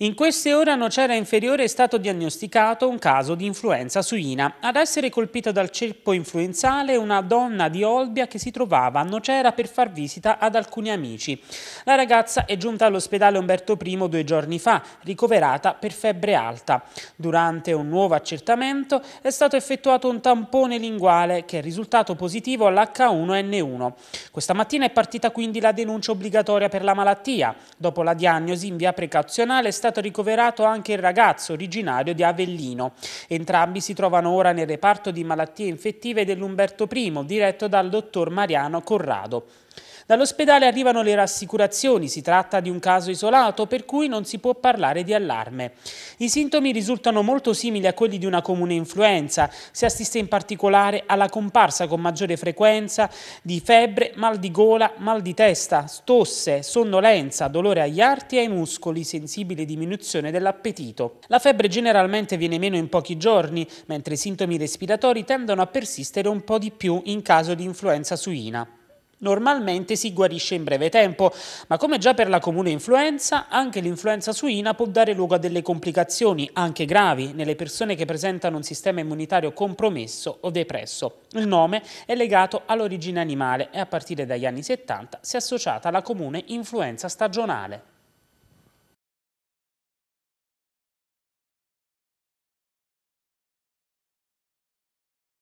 In queste ore a Nocera Inferiore è stato diagnosticato un caso di influenza suina. Ad essere colpita dal ceppo influenzale una donna di Olbia che si trovava a Nocera per far visita ad alcuni amici. La ragazza è giunta all'ospedale Umberto I due giorni fa, ricoverata per febbre alta. Durante un nuovo accertamento è stato effettuato un tampone linguale che è risultato positivo all'H1N1. Questa mattina è partita quindi la denuncia obbligatoria per la malattia. Dopo la diagnosi in via precauzionale è stata stato ricoverato anche il ragazzo originario di Avellino. Entrambi si trovano ora nel reparto di malattie infettive dell'Umberto I, diretto dal dottor Mariano Corrado. Dall'ospedale arrivano le rassicurazioni, si tratta di un caso isolato per cui non si può parlare di allarme. I sintomi risultano molto simili a quelli di una comune influenza, si assiste in particolare alla comparsa con maggiore frequenza di febbre, mal di gola, mal di testa, stosse, sonnolenza, dolore agli arti e ai muscoli, sensibile diminuzione dell'appetito. La febbre generalmente viene meno in pochi giorni, mentre i sintomi respiratori tendono a persistere un po' di più in caso di influenza suina. Normalmente si guarisce in breve tempo, ma come già per la comune influenza, anche l'influenza suina può dare luogo a delle complicazioni, anche gravi, nelle persone che presentano un sistema immunitario compromesso o depresso. Il nome è legato all'origine animale e a partire dagli anni 70 si è associata alla comune influenza stagionale.